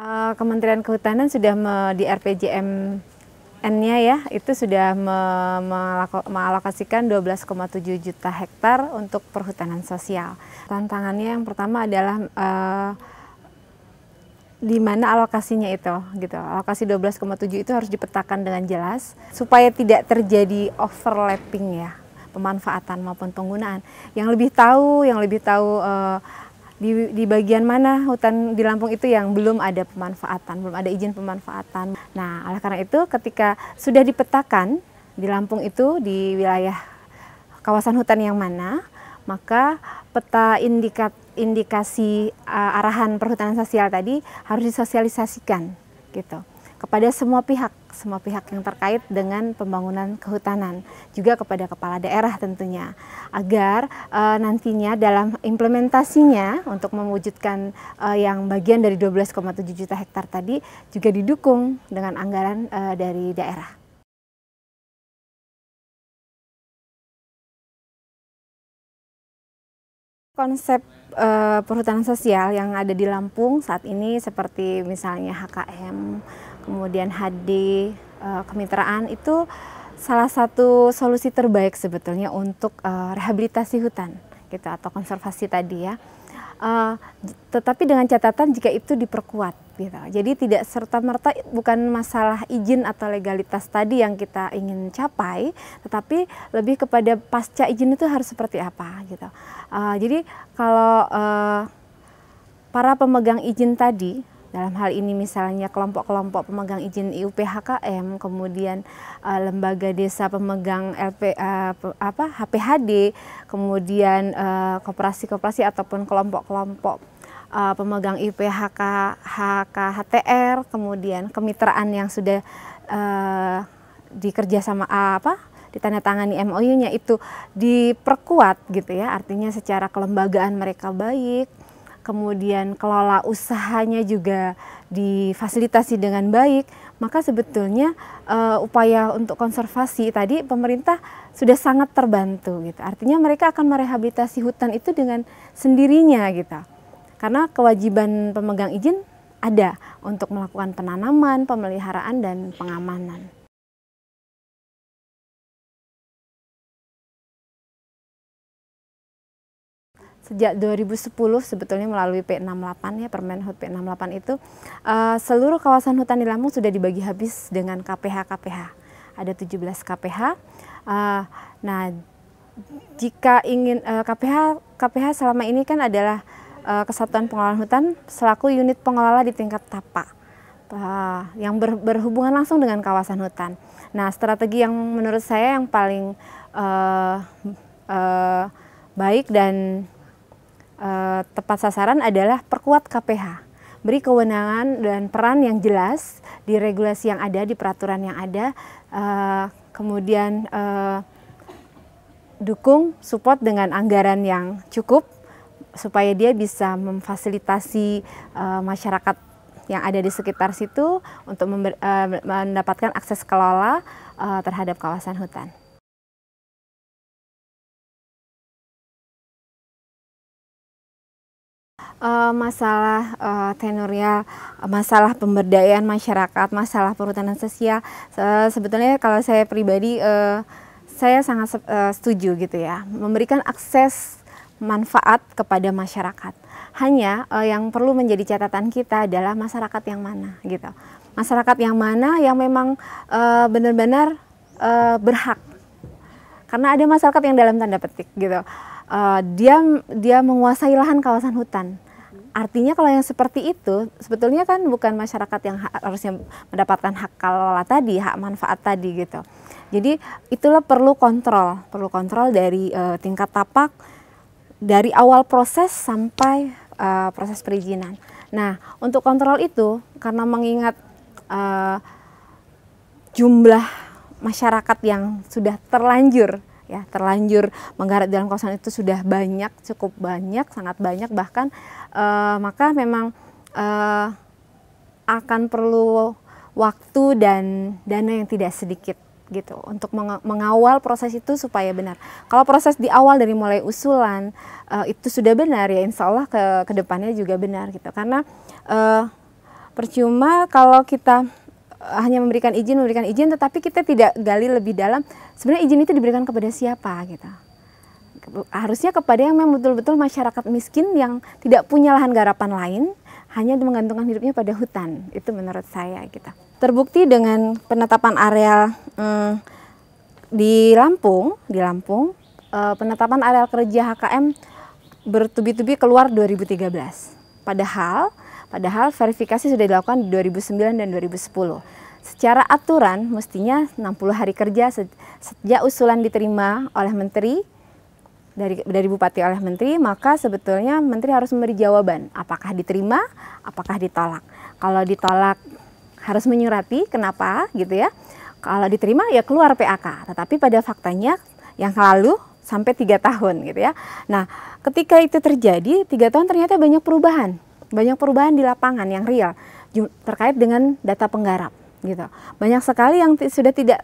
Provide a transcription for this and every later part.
Eh, Kementerian Kehutanan sudah me, di rpjmn nya ya, itu sudah me, mengalokasikan 12,7 juta hektar untuk perhutanan sosial. Tantangannya yang pertama adalah uh, di mana alokasinya itu gitu. Alokasi 12,7 itu harus dipetakan dengan jelas supaya tidak terjadi overlapping ya, pemanfaatan maupun penggunaan. Yang lebih tahu, yang lebih tahu uh, di, di bagian mana hutan di Lampung itu yang belum ada pemanfaatan, belum ada izin pemanfaatan. Nah, oleh karena itu ketika sudah dipetakan di Lampung itu di wilayah kawasan hutan yang mana, maka peta indikat, indikasi uh, arahan perhutanan sosial tadi harus disosialisasikan gitu kepada semua pihak, semua pihak yang terkait dengan pembangunan kehutanan, juga kepada kepala daerah tentunya, agar e, nantinya dalam implementasinya untuk mewujudkan e, yang bagian dari 12,7 juta hektar tadi juga didukung dengan anggaran e, dari daerah. konsep e, perhutanan sosial yang ada di Lampung saat ini seperti misalnya HKM kemudian HD, eh, kemitraan itu salah satu solusi terbaik sebetulnya untuk eh, rehabilitasi hutan gitu atau konservasi tadi ya. Uh, tetapi dengan catatan jika itu diperkuat gitu. Jadi tidak serta-merta bukan masalah izin atau legalitas tadi yang kita ingin capai, tetapi lebih kepada pasca izin itu harus seperti apa gitu. Uh, jadi kalau uh, para pemegang izin tadi dalam hal ini misalnya kelompok-kelompok pemegang izin IUPHKM, kemudian uh, lembaga desa pemegang LP uh, eh, apa HPHD, kemudian eh, koperasi-koperasi ataupun kelompok-kelompok uh, pemegang IPHK, HK HTR kemudian kemitraan yang sudah uh, dikerja sama uh, apa ditandatangani MOU-nya itu diperkuat gitu ya. Artinya secara kelembagaan mereka baik, kemudian kelola usahanya juga difasilitasi dengan baik, maka sebetulnya uh, upaya untuk konservasi tadi pemerintah sudah sangat terbantu gitu. Artinya mereka akan merehabilitasi hutan itu dengan sendirinya gitu. Karena kewajiban pemegang izin ada untuk melakukan penanaman, pemeliharaan dan pengamanan. sejak 2010 sebetulnya melalui P68 ya Permen Hut P68 itu uh, seluruh kawasan hutan di Lampung sudah dibagi habis dengan KPH KPH ada 17 KPH uh, nah jika ingin uh, eh, KPH KPH selama ini kan adalah uh, Kesatuan Pengelolaan Hutan selaku unit pengelola di tingkat tapak uh, yang ber, berhubungan langsung dengan kawasan hutan. Nah, strategi yang menurut saya yang paling uh, uh, baik dan uh, tepat sasaran adalah perkuat KPH beri kewenangan dan peran yang jelas di regulasi yang ada, di peraturan yang ada, uh, kemudian uh, dukung, support dengan anggaran yang cukup supaya dia bisa memfasilitasi uh, masyarakat yang ada di sekitar situ untuk uh, mendapatkan akses kelola uh, terhadap kawasan hutan. uh, masalah uh, eh, tenorial, ya, masalah pemberdayaan masyarakat, masalah perhutanan sosial. Uh, sebetulnya kalau saya pribadi uh, saya sangat uh, setuju gitu ya, memberikan akses manfaat kepada masyarakat. Hanya uh, yang perlu menjadi catatan kita adalah masyarakat yang mana gitu. Masyarakat yang mana yang memang benar benar-benar uh, berhak. Karena ada masyarakat yang dalam tanda petik gitu uh, dia dia menguasai lahan kawasan hutan. Artinya kalau yang seperti itu sebetulnya kan bukan masyarakat yang harusnya mendapatkan hak kelola tadi, hak manfaat tadi gitu. Jadi itulah perlu kontrol, perlu kontrol dari uh, tingkat tapak dari awal proses sampai uh, proses perizinan. Nah, untuk kontrol itu karena mengingat uh, jumlah masyarakat yang sudah terlanjur ya terlanjur menggarap dalam kosan itu sudah banyak cukup banyak sangat banyak bahkan uh, maka memang uh, akan perlu waktu dan dana yang tidak sedikit gitu untuk mengawal proses itu supaya benar. Kalau proses di awal dari mulai usulan uh, itu sudah benar ya insya Allah ke kedepannya juga benar gitu karena uh, percuma kalau kita hanya memberikan izin memberikan izin tetapi kita tidak gali lebih dalam sebenarnya izin itu diberikan kepada siapa gitu harusnya kepada yang memang betul-betul masyarakat miskin yang tidak punya lahan garapan lain hanya menggantungkan hidupnya pada hutan itu menurut saya kita gitu. terbukti dengan penetapan areal hmm, di Lampung di Lampung eh, penetapan areal kerja HKM bertubi-tubi keluar 2013 padahal Padahal verifikasi sudah dilakukan di 2009 dan 2010. Secara aturan mestinya 60 hari kerja sejak usulan diterima oleh menteri dari dari bupati oleh menteri, maka sebetulnya menteri harus memberi jawaban apakah diterima, apakah ditolak. Kalau ditolak harus menyurati kenapa gitu ya. Kalau diterima ya keluar PAK. Tetapi pada faktanya yang lalu sampai tiga tahun gitu ya. Nah, ketika itu terjadi tiga tahun ternyata banyak perubahan banyak perubahan di lapangan yang real terkait dengan data penggarap gitu. Banyak sekali yang sudah tidak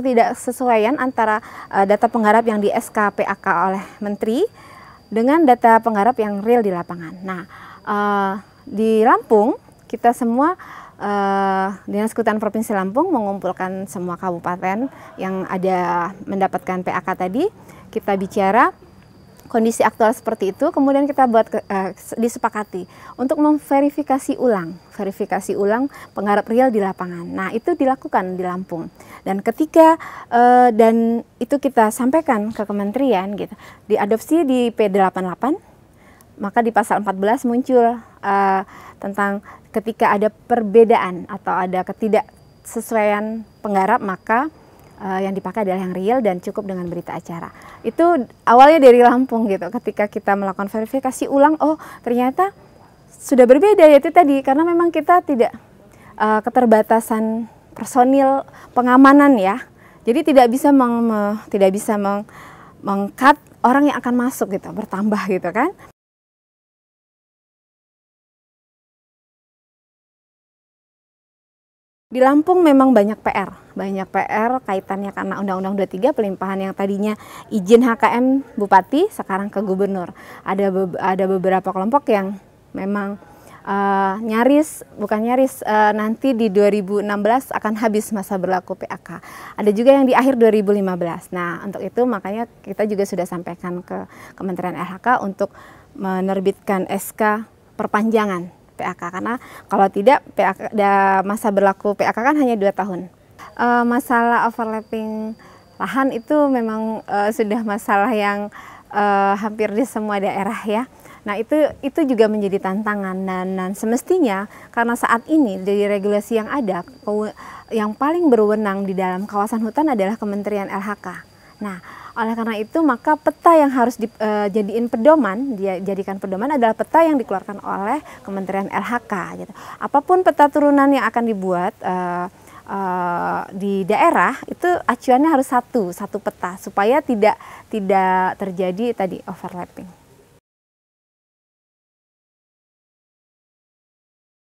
tidak sesuaian antara uh, data penggarap yang di SKPAK oleh menteri dengan data penggarap yang real di lapangan. Nah, uh, di Lampung kita semua uh, Dinas Kehutanan Provinsi Lampung mengumpulkan semua kabupaten yang ada mendapatkan PAK tadi, kita bicara kondisi aktual seperti itu, kemudian kita buat uh, disepakati untuk memverifikasi ulang, verifikasi ulang penggarap real di lapangan. Nah, itu dilakukan di Lampung. Dan ketika uh, eh, dan itu kita sampaikan ke kementerian gitu, diadopsi di P88 maka di pasal 14 muncul uh, tentang ketika ada perbedaan atau ada ketidaksesuaian penggarap maka uh, yang dipakai adalah yang real dan cukup dengan berita acara. Itu awalnya dari Lampung gitu. Ketika kita melakukan verifikasi ulang, oh ternyata sudah berbeda ya itu tadi karena memang kita tidak uh, keterbatasan personil pengamanan ya. Jadi tidak bisa meng, me, tidak bisa meng, mengkat orang yang akan masuk gitu, bertambah gitu kan. Di Lampung memang banyak PR, banyak PR kaitannya karena Undang-Undang 23 pelimpahan yang tadinya izin HKM Bupati sekarang ke Gubernur. Ada be ada beberapa kelompok yang memang uh, nyaris bukan nyaris uh, nanti di 2016 akan habis masa berlaku PAK. Ada juga yang di akhir 2015. Nah, untuk itu makanya kita juga sudah sampaikan ke Kementerian LHK untuk menerbitkan SK perpanjangan PAK karena kalau tidak PAK da, masa berlaku PAK kan hanya dua tahun. E, masalah overlapping lahan itu memang e, sudah masalah yang e, hampir di semua daerah ya. Nah itu itu juga menjadi tantangan dan, dan semestinya karena saat ini dari regulasi yang ada yang paling berwenang di dalam kawasan hutan adalah Kementerian LHK. Nah oleh karena itu maka peta yang harus eh, jadiin uh, pedoman, dijadikan pedoman adalah peta yang dikeluarkan oleh Kementerian LHK gitu. Apapun peta turunan yang akan dibuat uh, uh, di daerah itu acuannya harus satu, satu peta supaya tidak tidak terjadi tadi overlapping.